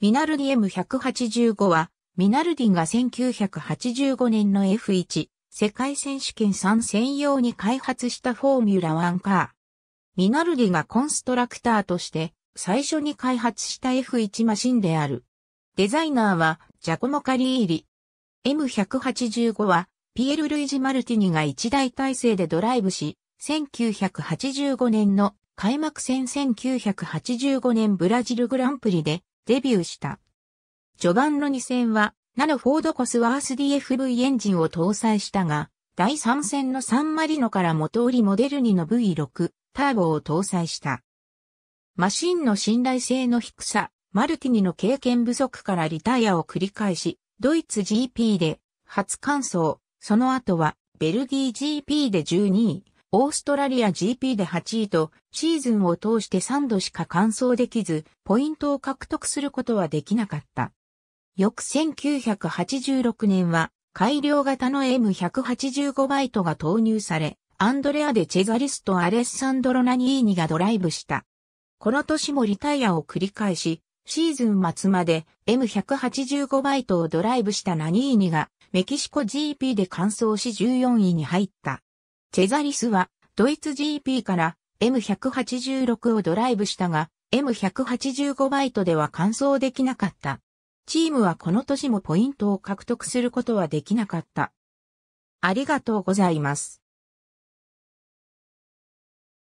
ミナルディ M185 は、ミナルディが1985年の F1 世界選手権3専用に開発したフォーミュラ1カー。ミナルディがコンストラクターとして最初に開発した F1 マシンである。デザイナーはジャコモ・カリーリ。M185 はピエル・ルイジ・マルティニが一大体制でドライブし、1985年の開幕戦1985年ブラジルグランプリでデビューした。序盤の2戦は、ナノフォードコスワース DFV エンジンを搭載したが、第3戦のサンマリノから元売りモデル2の V6 ターボを搭載した。マシンの信頼性の低さ、マルティニの経験不足からリタイアを繰り返し、ドイツ GP で初完走、その後はベルギー GP で12位、オーストラリア GP で8位と、シーズンを通して3度しか完走できず、ポイントを獲得することはできなかった。翌1986年は、改良型の M185 バイトが投入され、アンドレアでチェザリスとアレッサンドロ・ナニーニがドライブした。この年もリタイアを繰り返し、シーズン末まで M185 バイトをドライブしたナニーニがメキシコ GP で完走し14位に入った。チェザリスはドイツ GP から M186 をドライブしたが M185 バイトでは完走できなかった。チームはこの年もポイントを獲得することはできなかった。ありがとうございます。